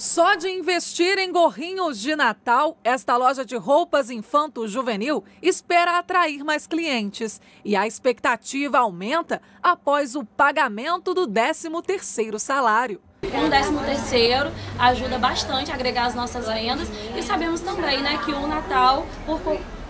Só de investir em gorrinhos de Natal, esta loja de roupas infanto-juvenil espera atrair mais clientes. E a expectativa aumenta após o pagamento do 13º salário. Um 13 terceiro ajuda bastante a agregar as nossas vendas e sabemos também né, que o Natal, por,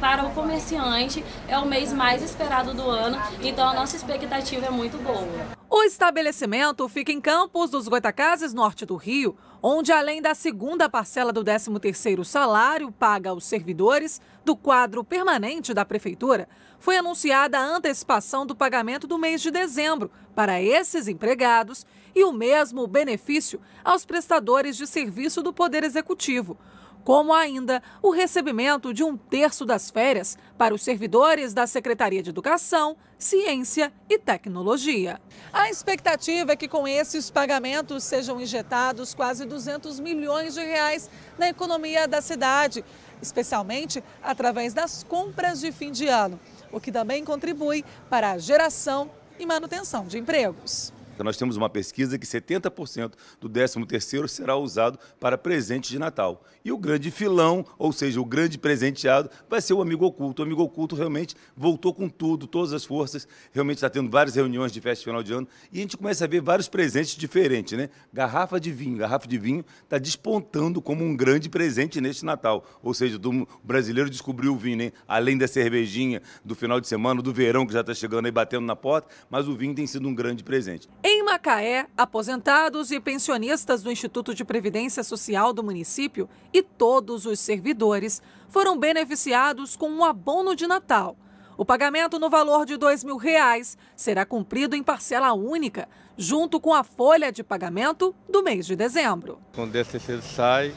para o comerciante é o mês mais esperado do ano, então a nossa expectativa é muito boa. O estabelecimento fica em Campos dos Goitacazes, norte do Rio, onde além da segunda parcela do 13º salário paga aos servidores do quadro permanente da prefeitura, foi anunciada a antecipação do pagamento do mês de dezembro para esses empregados e o mesmo benefício aos prestadores de serviço do Poder Executivo como ainda o recebimento de um terço das férias para os servidores da Secretaria de Educação, Ciência e Tecnologia. A expectativa é que com esses pagamentos sejam injetados quase 200 milhões de reais na economia da cidade, especialmente através das compras de fim de ano, o que também contribui para a geração e manutenção de empregos. Nós temos uma pesquisa que 70% do 13º será usado para presente de Natal. E o grande filão, ou seja, o grande presenteado, vai ser o amigo oculto. O amigo oculto realmente voltou com tudo, todas as forças, realmente está tendo várias reuniões de festa de final de ano e a gente começa a ver vários presentes diferentes, né? Garrafa de vinho, garrafa de vinho está despontando como um grande presente neste Natal. Ou seja, o brasileiro descobriu o vinho, além da cervejinha do final de semana, do verão que já está chegando aí batendo na porta, mas o vinho tem sido um grande presente. Em Macaé, aposentados e pensionistas do Instituto de Previdência Social do município e todos os servidores foram beneficiados com um abono de Natal. O pagamento no valor de R$ reais será cumprido em parcela única, junto com a folha de pagamento do mês de dezembro. Quando o DCC sai,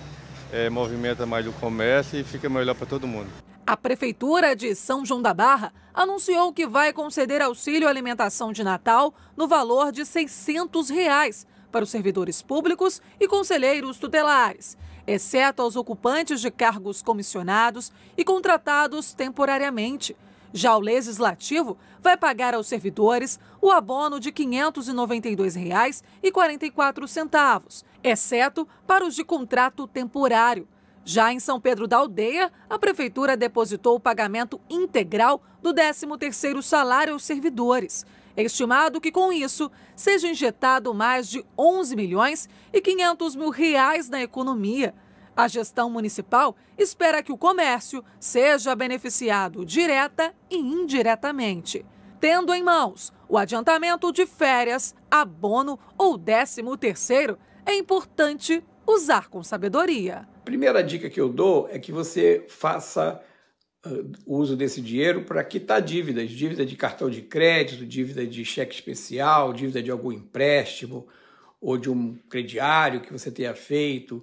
é, movimenta mais o comércio e fica melhor para todo mundo. A Prefeitura de São João da Barra anunciou que vai conceder auxílio alimentação de Natal no valor de R$ 600 reais para os servidores públicos e conselheiros tutelares, exceto aos ocupantes de cargos comissionados e contratados temporariamente. Já o Legislativo vai pagar aos servidores o abono de R$ 592,44, exceto para os de contrato temporário. Já em São Pedro da Aldeia, a prefeitura depositou o pagamento integral do 13º salário aos servidores. Estimado que com isso seja injetado mais de 11 milhões e 500 mil reais na economia. A gestão municipal espera que o comércio seja beneficiado direta e indiretamente, tendo em mãos o adiantamento de férias, abono ou 13 º É importante usar com sabedoria primeira dica que eu dou é que você faça ah, uso desse dinheiro para quitar dívidas, dívida de cartão de crédito, dívida de cheque especial, dívida de algum empréstimo ou de um crediário que você tenha feito.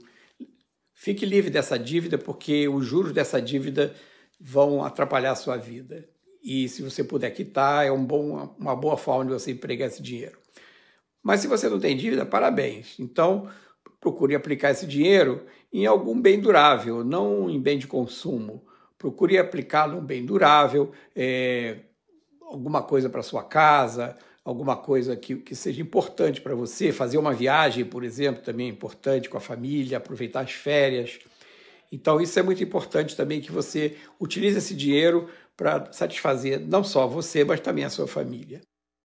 Fique livre dessa dívida porque os juros dessa dívida vão atrapalhar a sua vida. E se você puder quitar, é um bom, uma boa forma de você empregar esse dinheiro. Mas se você não tem dívida, parabéns. Então, procure aplicar esse dinheiro em algum bem durável, não em bem de consumo. Procure aplicar num bem durável, é, alguma coisa para sua casa, alguma coisa que, que seja importante para você. Fazer uma viagem, por exemplo, também é importante com a família, aproveitar as férias. Então, isso é muito importante também que você utilize esse dinheiro para satisfazer não só você, mas também a sua família.